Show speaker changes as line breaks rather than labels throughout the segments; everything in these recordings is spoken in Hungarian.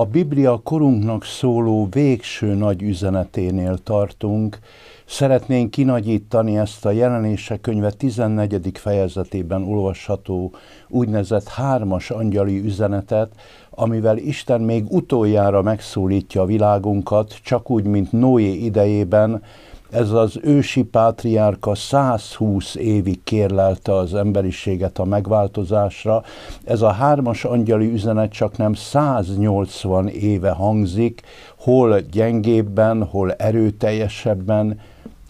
a Biblia korunknak szóló végső nagy üzeneténél tartunk. Szeretnénk kinagyítani ezt a jelenése könyve 14. fejezetében olvasható úgynevezett hármas angyali üzenetet, amivel Isten még utoljára megszólítja a világunkat, csak úgy, mint Noé idejében, ez az ősi pátriárka 120 évig kérlelte az emberiséget a megváltozásra. Ez a hármas angyali üzenet csak nem 180 éve hangzik, hol gyengébben, hol erőteljesebben.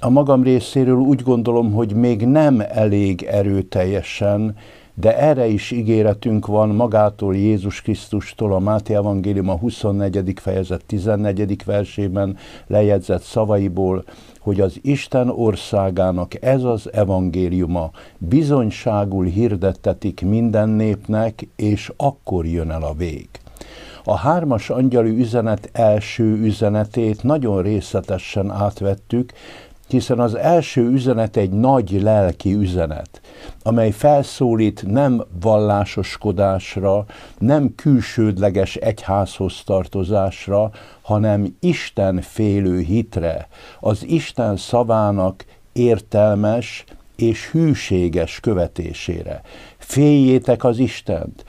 A magam részéről úgy gondolom, hogy még nem elég erőteljesen, de erre is ígéretünk van magától Jézus Krisztustól a Máté Evangélium a 24. fejezet 14. versében lejegyzett szavaiból, hogy az Isten országának ez az evangéliuma bizonyságul hirdettetik minden népnek, és akkor jön el a vég. A hármas angyali üzenet első üzenetét nagyon részletesen átvettük, hiszen az első üzenet egy nagy lelki üzenet, amely felszólít nem vallásoskodásra, nem külsődleges egyházhoz tartozásra, hanem Isten félő hitre, az Isten szavának értelmes és hűséges követésére. Féljétek az Istent!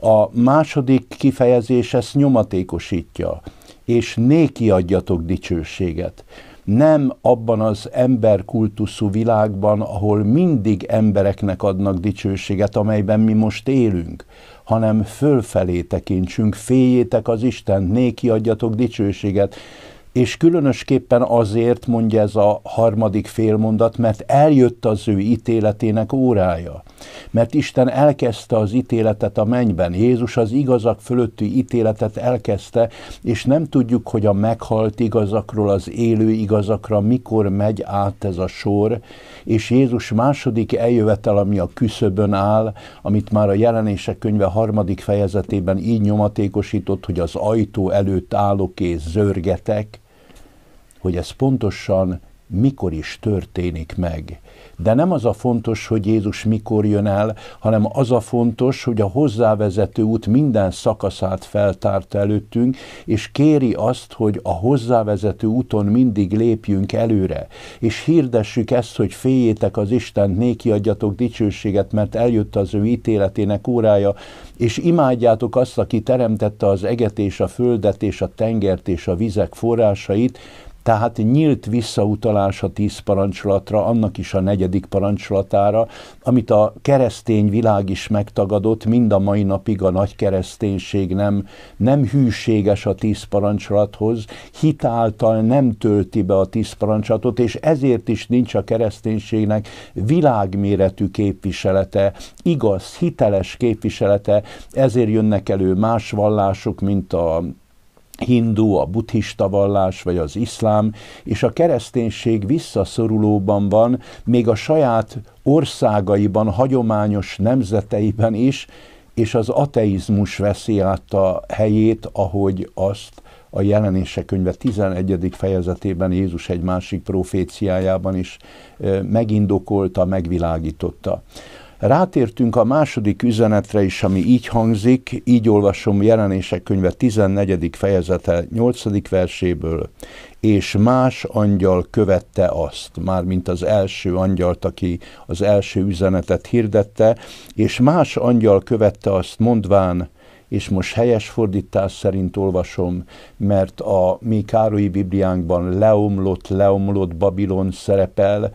A második kifejezés ezt nyomatékosítja, és néki adjatok dicsőséget nem abban az emberkultuszú világban, ahol mindig embereknek adnak dicsőséget, amelyben mi most élünk, hanem fölfelé tekintsünk, féljétek az Isten, néki adjatok dicsőséget, és különösképpen azért mondja ez a harmadik félmondat, mert eljött az ő ítéletének órája. Mert Isten elkezdte az ítéletet a mennyben. Jézus az igazak fölötti ítéletet elkezdte, és nem tudjuk, hogy a meghalt igazakról az élő igazakra mikor megy át ez a sor, és Jézus második eljövetel, ami a küszöbön áll, amit már a jelenések könyve harmadik fejezetében így nyomatékosított, hogy az ajtó előtt állok és zörgetek, hogy ez pontosan mikor is történik meg. De nem az a fontos, hogy Jézus mikor jön el, hanem az a fontos, hogy a hozzávezető út minden szakaszát feltárt előttünk, és kéri azt, hogy a hozzávezető úton mindig lépjünk előre, és hirdessük ezt, hogy féljétek az Isten, néki adjatok dicsőséget, mert eljött az ő ítéletének órája, és imádjátok azt, aki teremtette az eget és a földet és a tengert és a vizek forrásait, tehát nyílt visszautalás a tíz parancsolatra, annak is a negyedik parancsolatára, amit a keresztény világ is megtagadott, mind a mai napig a nagy kereszténység nem, nem hűséges a tíz parancsolathoz, hitáltal nem tölti be a tíz parancsolatot, és ezért is nincs a kereszténységnek világméretű képviselete, igaz, hiteles képviselete, ezért jönnek elő más vallások, mint a hindu, a buddhista vallás vagy az iszlám, és a kereszténység visszaszorulóban van, még a saját országaiban, hagyományos nemzeteiben is, és az ateizmus veszi át a helyét, ahogy azt a jelenése könyve 11. fejezetében Jézus egy másik proféciájában is megindokolta, megvilágította. Rátértünk a második üzenetre is, ami így hangzik, így olvasom jelenések könyve 14. fejezete 8. verséből, és más angyal követte azt, már mint az első angyalt, aki az első üzenetet hirdette, és más angyal követte azt mondván, és most helyes fordítás szerint olvasom, mert a mi Károlyi Bibliánkban leomlott, leomlott Babilon szerepel,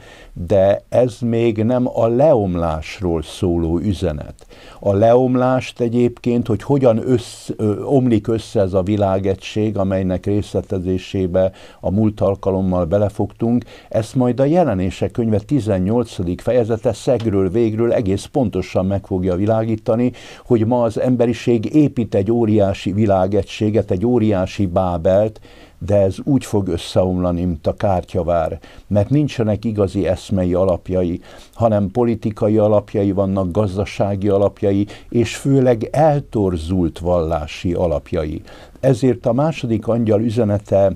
de ez még nem a leomlásról szóló üzenet. A leomlást egyébként, hogy hogyan össz, ö, omlik össze ez a világegység, amelynek részletezésébe a múlt alkalommal belefogtunk, ezt majd a jelenések könyve 18. fejezete szegről végről egész pontosan meg fogja világítani, hogy ma az emberiség épp épít egy óriási világegységet, egy óriási bábelt, de ez úgy fog összeomlani, mint a kártyavár, mert nincsenek igazi eszmei alapjai, hanem politikai alapjai vannak, gazdasági alapjai, és főleg eltorzult vallási alapjai. Ezért a második angyal üzenete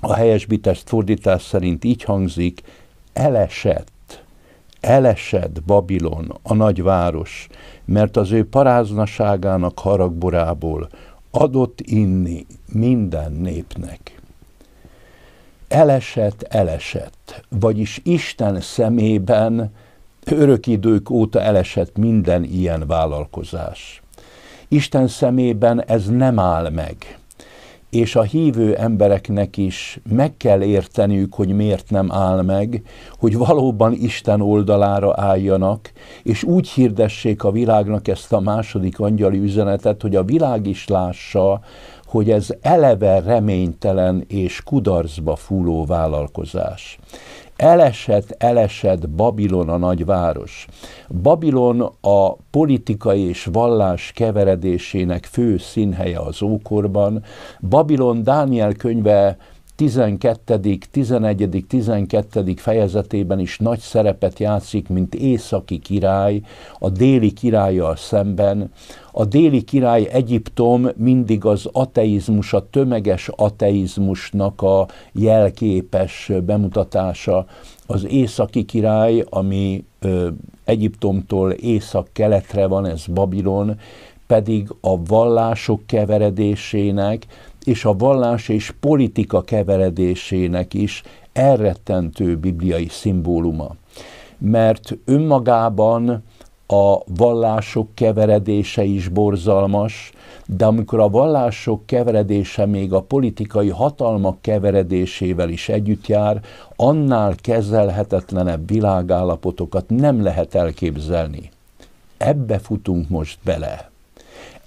a helyesbítést fordítás szerint így hangzik, elesett Elesed, Babilon, a nagyváros, mert az ő paráznaságának haragborából adott inni minden népnek. Elesett, elesett, vagyis Isten szemében örök idők óta elesett minden ilyen vállalkozás. Isten szemében ez nem áll meg és a hívő embereknek is meg kell érteniük, hogy miért nem áll meg, hogy valóban Isten oldalára álljanak, és úgy hirdessék a világnak ezt a második angyali üzenetet, hogy a világ is lássa, hogy ez eleve reménytelen és kudarcba fúló vállalkozás elesett, elesett Babilon a nagyváros. Babilon a politikai és vallás keveredésének fő színhelye az ókorban. Babilon Dániel könyve 12., 11., 12. fejezetében is nagy szerepet játszik, mint északi király, a déli királlyal szemben. A déli király Egyiptom mindig az ateizmus, a tömeges ateizmusnak a jelképes bemutatása. Az északi király, ami ö, Egyiptomtól észak-keletre van, ez Babilon, pedig a vallások keveredésének, és a vallás és politika keveredésének is elrettentő bibliai szimbóluma. Mert önmagában a vallások keveredése is borzalmas, de amikor a vallások keveredése még a politikai hatalmak keveredésével is együtt jár, annál kezelhetetlenebb világállapotokat nem lehet elképzelni. Ebbe futunk most bele.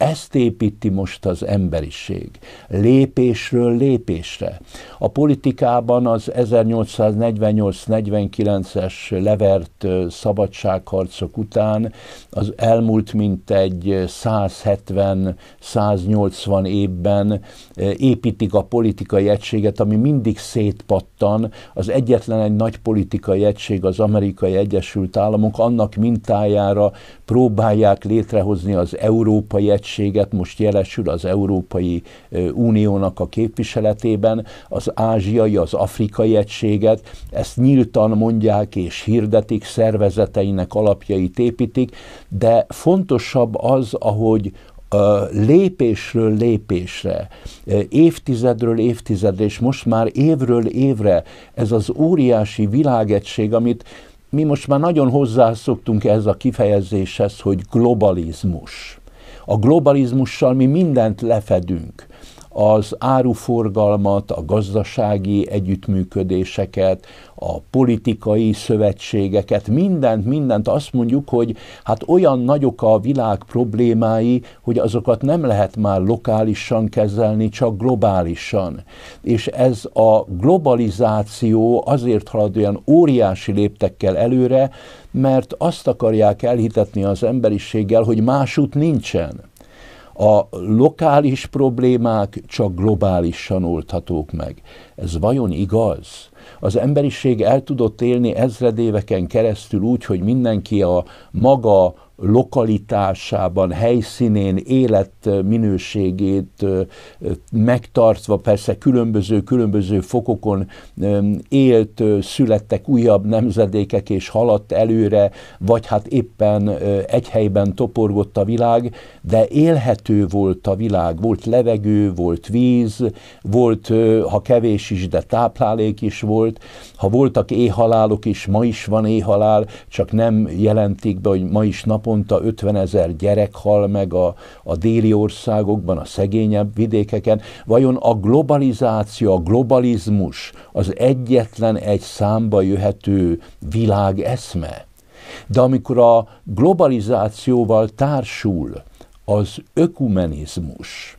Ezt építi most az emberiség. Lépésről lépésre. A politikában az 1848-49-es levert szabadságharcok után az elmúlt mintegy 170-180 évben építik a politikai egységet, ami mindig szétpattan. Az egyetlen egy nagy politikai egység az Amerikai Egyesült Államok, annak mintájára próbálják létrehozni az európai egységet, egységet most jelesül az Európai Uniónak a képviseletében, az ázsiai, az afrikai egységet, ezt nyíltan mondják és hirdetik, szervezeteinek alapjait építik, de fontosabb az, ahogy, lépésről lépésre, évtizedről évtizedre, és most már évről évre ez az óriási világegység, amit mi most már nagyon hozzászoktunk ehhez a kifejezéshez, hogy globalizmus. A globalizmussal mi mindent lefedünk az áruforgalmat, a gazdasági együttműködéseket, a politikai szövetségeket, mindent, mindent azt mondjuk, hogy hát olyan nagyok a világ problémái, hogy azokat nem lehet már lokálisan kezelni, csak globálisan. És ez a globalizáció azért halad olyan óriási léptekkel előre, mert azt akarják elhitetni az emberiséggel, hogy másút nincsen a lokális problémák csak globálisan oldhatók meg. Ez vajon igaz? Az emberiség el tudott élni ezredéveken keresztül úgy, hogy mindenki a maga lokalitásában, helyszínén, életminőségét megtartva, persze különböző-különböző fokokon élt, születtek újabb nemzedékek és haladt előre, vagy hát éppen egy helyben toporgott a világ, de élhető volt a világ, volt levegő, volt víz, volt, ha kevés is, de táplálék is volt, ha voltak éhalálok is, ma is van éhalál, csak nem jelentik be, hogy ma is napon naponta 50 ezer gyerek hal meg a, a déli országokban, a szegényebb vidékeken. Vajon a globalizáció, a globalizmus az egyetlen egy számba jöhető eszme? De amikor a globalizációval társul az ökumenizmus,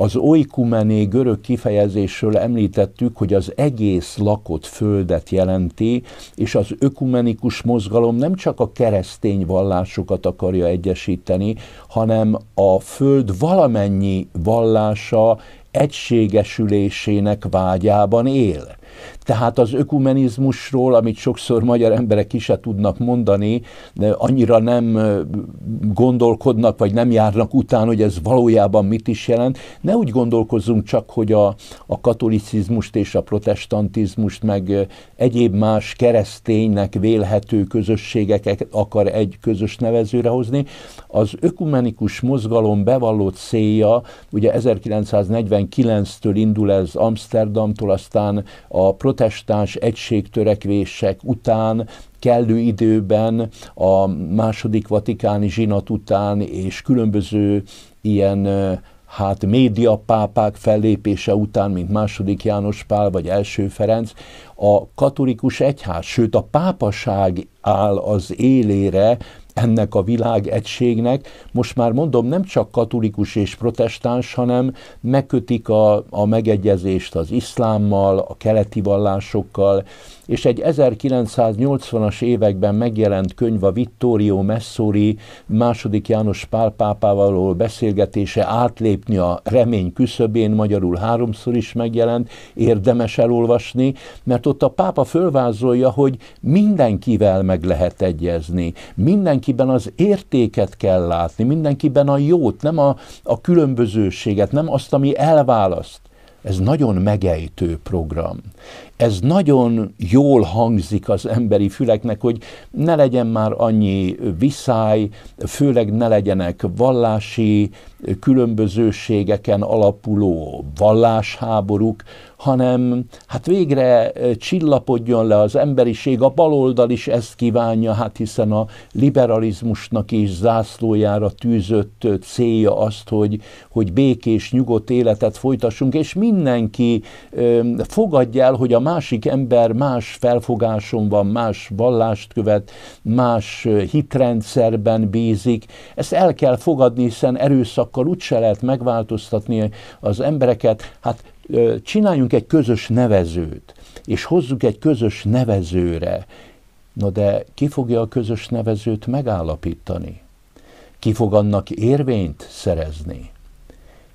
az oikumené görög kifejezésről említettük, hogy az egész lakott földet jelenti, és az ökumenikus mozgalom nem csak a keresztény vallásokat akarja egyesíteni, hanem a föld valamennyi vallása egységesülésének vágyában él. Tehát az ökumenizmusról, amit sokszor magyar emberek is se tudnak mondani, annyira nem gondolkodnak, vagy nem járnak után, hogy ez valójában mit is jelent. Ne úgy gondolkozzunk csak, hogy a, a katolicizmust és a protestantizmust, meg egyéb más kereszténynek vélhető közösségeket akar egy közös nevezőre hozni. Az ökumenikus mozgalom bevallott célja, ugye 1949-től indul ez Amsterdamtól, aztán a protestáns egységtörekvések után kellő időben a második vatikáni zsinat után és különböző ilyen hát médiapápák fellépése után, mint második János Pál vagy első Ferenc, a katolikus egyház, sőt a pápaság áll az élére ennek a világ egységnek, most már mondom, nem csak katolikus és protestáns, hanem megkötik a, a megegyezést az iszlámmal, a keleti vallásokkal, és egy 1980-as években megjelent könyv a Vittorio Messori második János Pál pápával való beszélgetése átlépni a remény küszöbén, magyarul háromszor is megjelent, érdemes elolvasni, mert ott a pápa fölvázolja, hogy mindenkivel meg lehet egyezni, mindenkiben az értéket kell látni, mindenkiben a jót, nem a, a különbözőséget, nem azt, ami elválaszt. Ez nagyon megejtő program. Ez nagyon jól hangzik az emberi füleknek, hogy ne legyen már annyi viszály, főleg ne legyenek vallási különbözőségeken alapuló vallásháborúk, hanem hát végre eh, csillapodjon le az emberiség, a baloldal is ezt kívánja, hát hiszen a liberalizmusnak is zászlójára tűzött eh, célja azt, hogy, hogy békés, nyugodt életet folytassunk, és mindenki eh, fogadja el, hogy a másik ember más felfogáson van, más vallást követ, más hitrendszerben bízik. Ezt el kell fogadni, hiszen erőszakkal úgyse lehet megváltoztatni az embereket. Hát csináljunk egy közös nevezőt, és hozzuk egy közös nevezőre. Na de ki fogja a közös nevezőt megállapítani? Ki fog annak érvényt szerezni?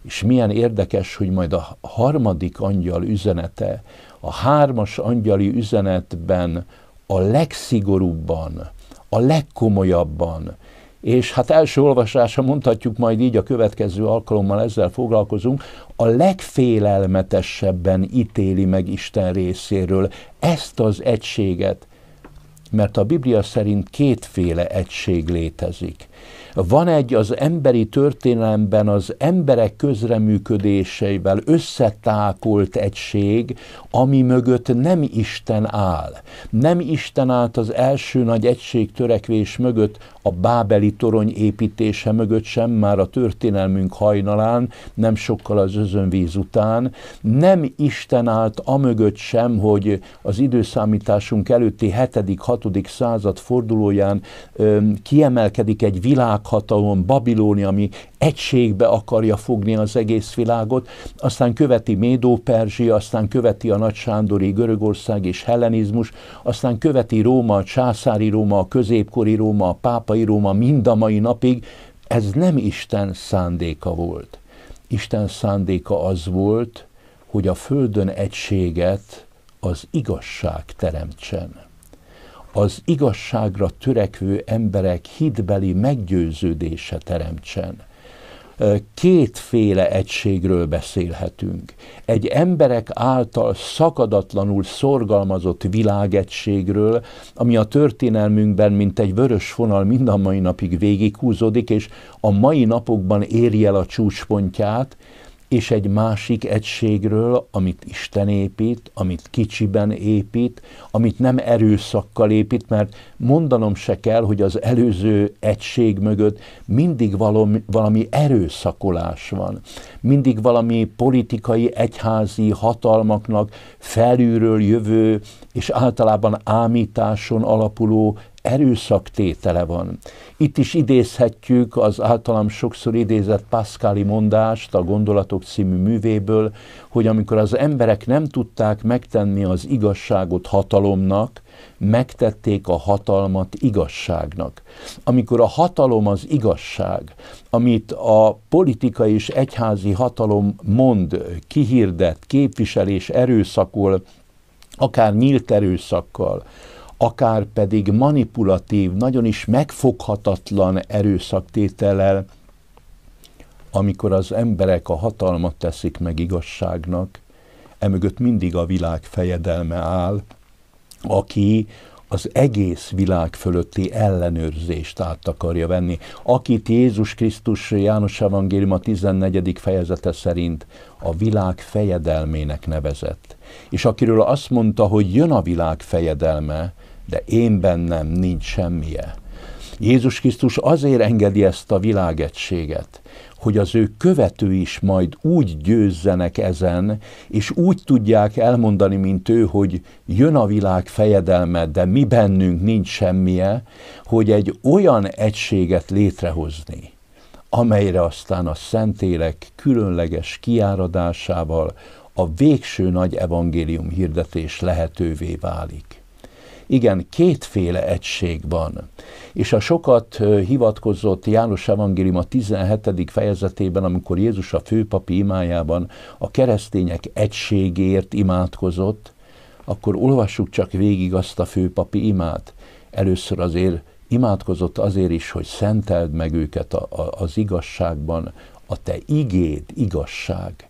És milyen érdekes, hogy majd a harmadik angyal üzenete, a hármas angyali üzenetben a legszigorúbban, a legkomolyabban, és hát első olvasása mondhatjuk majd így a következő alkalommal ezzel foglalkozunk, a legfélelmetesebben ítéli meg Isten részéről ezt az egységet, mert a Biblia szerint kétféle egység létezik. Van egy az emberi történelemben az emberek közreműködéseivel összetákolt egység, ami mögött nem Isten áll. Nem Isten állt az első nagy egység törekvés mögött, a bábeli torony építése mögött sem, már a történelmünk hajnalán, nem sokkal az özönvíz után. Nem Isten állt amögött sem, hogy az időszámításunk előtti 7. 6. 16. század fordulóján kiemelkedik egy világhatalom, Babilónia, ami egységbe akarja fogni az egész világot, aztán követi Médó-Perzsia, aztán követi a Nagy Sándori Görögország és hellenizmus, aztán követi Róma, a császári Róma, a középkori Róma, a pápai Róma, mind a mai napig. Ez nem Isten szándéka volt. Isten szándéka az volt, hogy a földön egységet az igazság teremtsen az igazságra törekvő emberek hitbeli meggyőződése teremtsen. Kétféle egységről beszélhetünk. Egy emberek által szakadatlanul szorgalmazott világegységről, ami a történelmünkben, mint egy vörös vonal mind a mai napig végighúzódik, és a mai napokban éri el a csúcspontját, és egy másik egységről, amit Isten épít, amit kicsiben épít, amit nem erőszakkal épít, mert mondanom se kell, hogy az előző egység mögött mindig valami, valami erőszakolás van, mindig valami politikai, egyházi hatalmaknak felülről jövő és általában ámításon alapuló erőszaktétele tétele van. Itt is idézhetjük az általam sokszor idézett Pascali mondást a Gondolatok című művéből, hogy amikor az emberek nem tudták megtenni az igazságot hatalomnak, megtették a hatalmat igazságnak. Amikor a hatalom az igazság, amit a politikai és egyházi hatalom mond, kihirdet, képviselés erőszakol, akár nyílt erőszakkal, akár pedig manipulatív, nagyon is megfoghatatlan erőszaktétellel, amikor az emberek a hatalmat teszik meg igazságnak, emögött mindig a világ fejedelme áll, aki az egész világ fölötti ellenőrzést át akarja venni. Akit Jézus Krisztus János Evangélium a 14. fejezete szerint a világ fejedelmének nevezett. És akiről azt mondta, hogy jön a világ fejedelme, de én bennem nincs semmije. Jézus Krisztus azért engedi ezt a világegységet, hogy az ő követő is majd úgy győzzenek ezen, és úgy tudják elmondani, mint ő, hogy jön a világ fejedelme, de mi bennünk nincs semmije, hogy egy olyan egységet létrehozni, amelyre aztán a Szentélek különleges kiáradásával a végső nagy evangélium hirdetés lehetővé válik. Igen, kétféle egység van. És a sokat hivatkozott János Evangélium a 17. fejezetében, amikor Jézus a főpapi imájában a keresztények egységért imádkozott, akkor olvassuk csak végig azt a főpapi imát. Először azért imádkozott azért is, hogy szenteld meg őket a, a, az igazságban, a te igéd igazság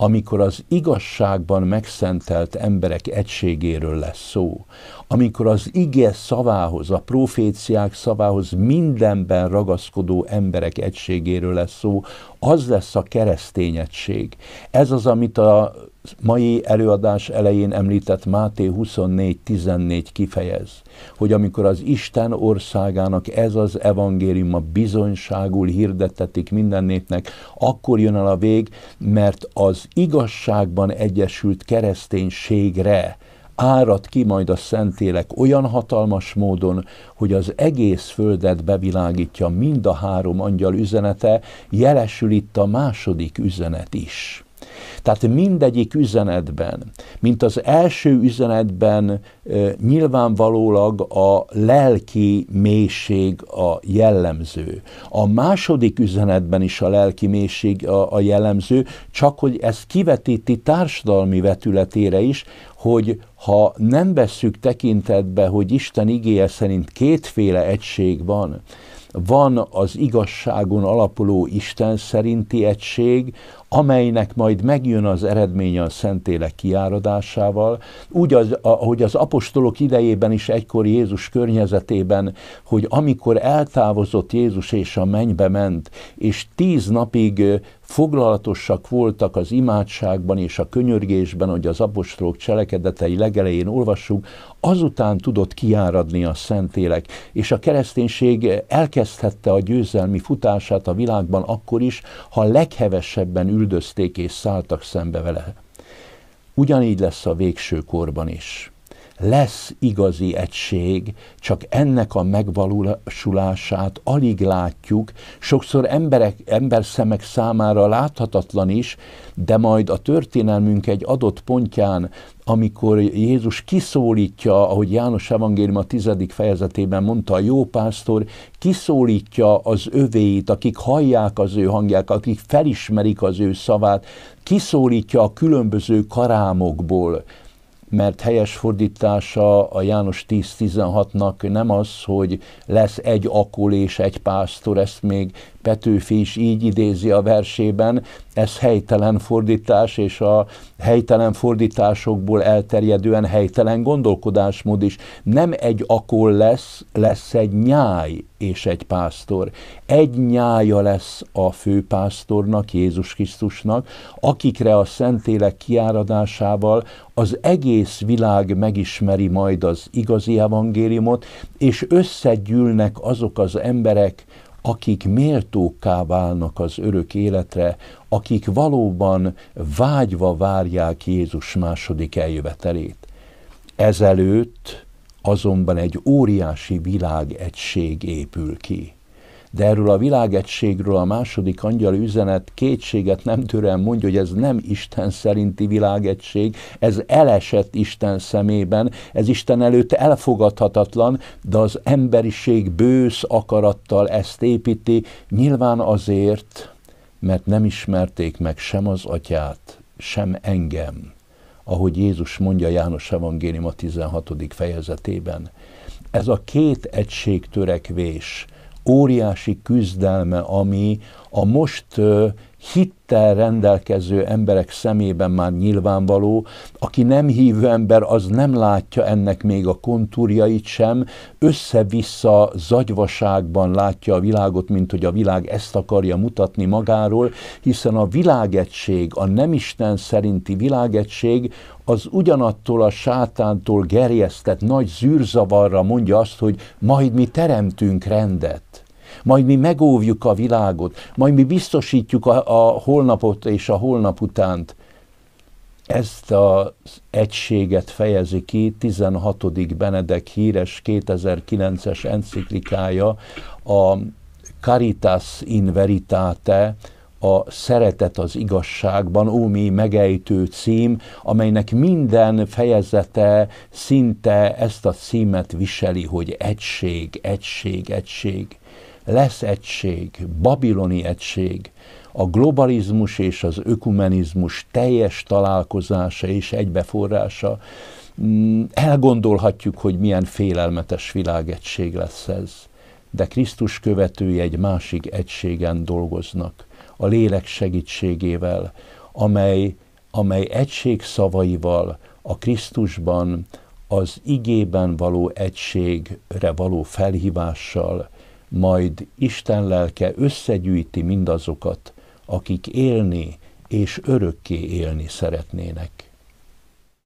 amikor az igazságban megszentelt emberek egységéről lesz szó, amikor az ige szavához, a proféciák szavához mindenben ragaszkodó emberek egységéről lesz szó, az lesz a keresztény egység. Ez az, amit a mai előadás elején említett Máté 24.14 kifejez, hogy amikor az Isten országának ez az evangéliuma bizonyságul hirdetetik minden népnek, akkor jön el a vég, mert az igazságban egyesült kereszténységre árad ki majd a Szentélek olyan hatalmas módon, hogy az egész földet bevilágítja mind a három angyal üzenete, jelesül itt a második üzenet is. Tehát mindegyik üzenetben, mint az első üzenetben nyilvánvalólag a lelki mélység a jellemző. A második üzenetben is a lelki mélység a, a jellemző, csak hogy ez kivetíti társadalmi vetületére is, hogy ha nem vesszük tekintetbe, hogy Isten igéje szerint kétféle egység van, van az igazságon alapuló Isten szerinti egység, amelynek majd megjön az eredménye a Szentélek kiáradásával, úgy, az, ahogy az apostolok idejében is egykor Jézus környezetében, hogy amikor eltávozott Jézus és a mennybe ment, és tíz napig foglalatosak voltak az imádságban és a könyörgésben, hogy az apostolok cselekedetei legelején olvassuk, azután tudott kiáradni a Szentélek és a kereszténység elkezdhette a győzelmi futását a világban akkor is, ha leghevesebben üldözték és szálltak szembe vele. Ugyanígy lesz a végső korban is lesz igazi egység, csak ennek a megvalósulását alig látjuk, sokszor emberek, szemek számára láthatatlan is, de majd a történelmünk egy adott pontján, amikor Jézus kiszólítja, ahogy János Evangélium a tizedik fejezetében mondta a jó pásztor, kiszólítja az övéit, akik hallják az ő hangját, akik felismerik az ő szavát, kiszólítja a különböző karámokból, mert helyes fordítása a János 10-16-nak nem az, hogy lesz egy akul és egy pásztor, ezt még Petőfi is így idézi a versében, ez helytelen fordítás, és a helytelen fordításokból elterjedően helytelen gondolkodásmód is. Nem egy akol lesz, lesz egy nyáj és egy pásztor. Egy nyája lesz a főpásztornak, Jézus Krisztusnak, akikre a Szentélek kiáradásával az egész világ megismeri majd az igazi evangéliumot, és összegyűlnek azok az emberek, akik méltókká válnak az örök életre, akik valóban vágyva várják Jézus második eljövetelét. Ezelőtt azonban egy óriási világegység épül ki de erről a világegységről a második angyal üzenet kétséget nem türen mondja, hogy ez nem Isten szerinti világegység, ez elesett Isten szemében, ez Isten előtt elfogadhatatlan, de az emberiség bősz akarattal ezt építi, nyilván azért, mert nem ismerték meg sem az atyát, sem engem, ahogy Jézus mondja János Evangélium a 16. fejezetében. Ez a két egység törekvés, óriási küzdelme, ami a most hittel rendelkező emberek szemében már nyilvánvaló, aki nem hívő ember, az nem látja ennek még a kontúrjait sem, össze-vissza zagyvaságban látja a világot, mint hogy a világ ezt akarja mutatni magáról, hiszen a világegység, a nem Isten szerinti világegység az ugyanattól a sátántól gerjesztett nagy zűrzavarra mondja azt, hogy majd mi teremtünk rendet majd mi megóvjuk a világot, majd mi biztosítjuk a, a holnapot és a holnap utánt. Ezt az egységet fejezi ki 16. Benedek híres 2009-es enciklikája, a Caritas in Veritate, a Szeretet az igazságban, mi megejtő cím, amelynek minden fejezete szinte ezt a címet viseli, hogy egység, egység, egység lesz egység, babiloni egység, a globalizmus és az ökumenizmus teljes találkozása és egybeforrása, mm, elgondolhatjuk, hogy milyen félelmetes világegység lesz ez. De Krisztus követői egy másik egységen dolgoznak, a lélek segítségével, amely, amely egység szavaival a Krisztusban, az igében való egységre való felhívással, majd Isten lelke összegyűjti mindazokat, akik élni és örökké élni szeretnének.